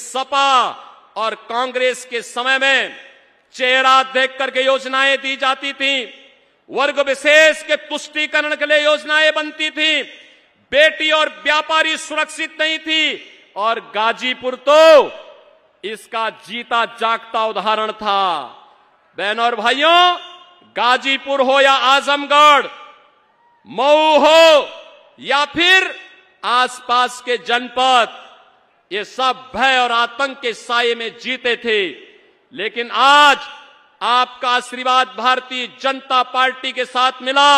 सपा और कांग्रेस के समय में चेहरा देख करके योजनाएं दी जाती थी वर्ग विशेष के तुष्टीकरण के लिए योजनाएं बनती थी बेटी और व्यापारी सुरक्षित नहीं थी और गाजीपुर तो इसका जीता जागता उदाहरण था बहनों और भाइयों गाजीपुर हो या आजमगढ़ मऊ हो या फिर आसपास के जनपद ये सब भय और आतंक के साय में जीते थे लेकिन आज आपका आशीर्वाद भारतीय जनता पार्टी के साथ मिला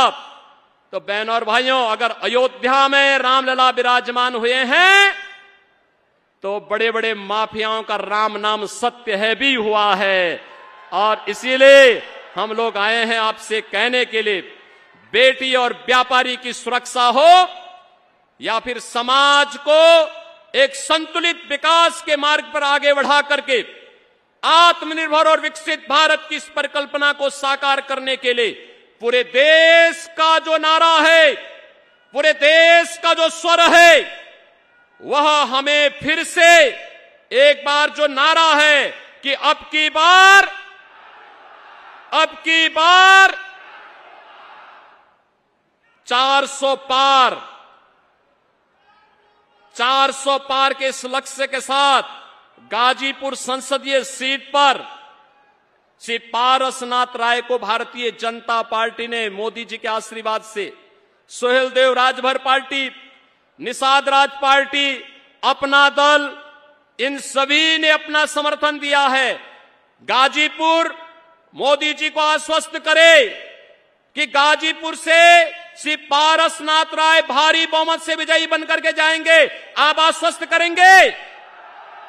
तो बहन और भाइयों अगर अयोध्या में रामलला विराजमान हुए हैं तो बड़े बड़े माफियाओं का राम नाम सत्य है भी हुआ है और इसीलिए हम लोग आए हैं आपसे कहने के लिए बेटी और व्यापारी की सुरक्षा हो या फिर समाज को एक संतुलित विकास के मार्ग पर आगे बढ़ा करके आत्मनिर्भर और विकसित भारत की इस परिकल्पना को साकार करने के लिए पूरे देश का जो नारा है पूरे देश का जो स्वर है वह हमें फिर से एक बार जो नारा है कि अब की बार अब की बार 400 पार 400 पार के इस लक्ष्य के साथ गाजीपुर संसदीय सीट पर श्री पारसनाथ राय को भारतीय जनता पार्टी ने मोदी जी के आशीर्वाद से सोहेल देव राजभर पार्टी निषाद राज पार्टी अपना दल इन सभी ने अपना समर्थन दिया है गाजीपुर मोदी जी को आश्वस्त करे कि गाजीपुर से श्री पारसनाथ राय भारी बहुमत से विजयी बनकर के जाएंगे आप आश्वस्त करेंगे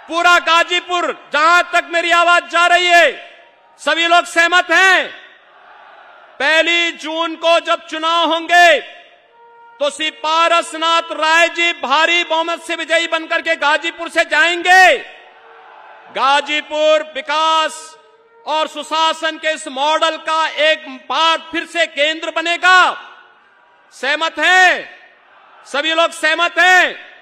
पूरा गाजीपुर जहां तक मेरी आवाज जा रही है सभी लोग सहमत हैं पहली जून को जब चुनाव होंगे तो श्री पारसनाथ राय जी भारी बहुमत से विजयी बनकर के गाजीपुर से जाएंगे गाजीपुर विकास और सुशासन के इस मॉडल का एक बार फिर से केंद्र बनेगा सहमत हैं सभी लोग सहमत हैं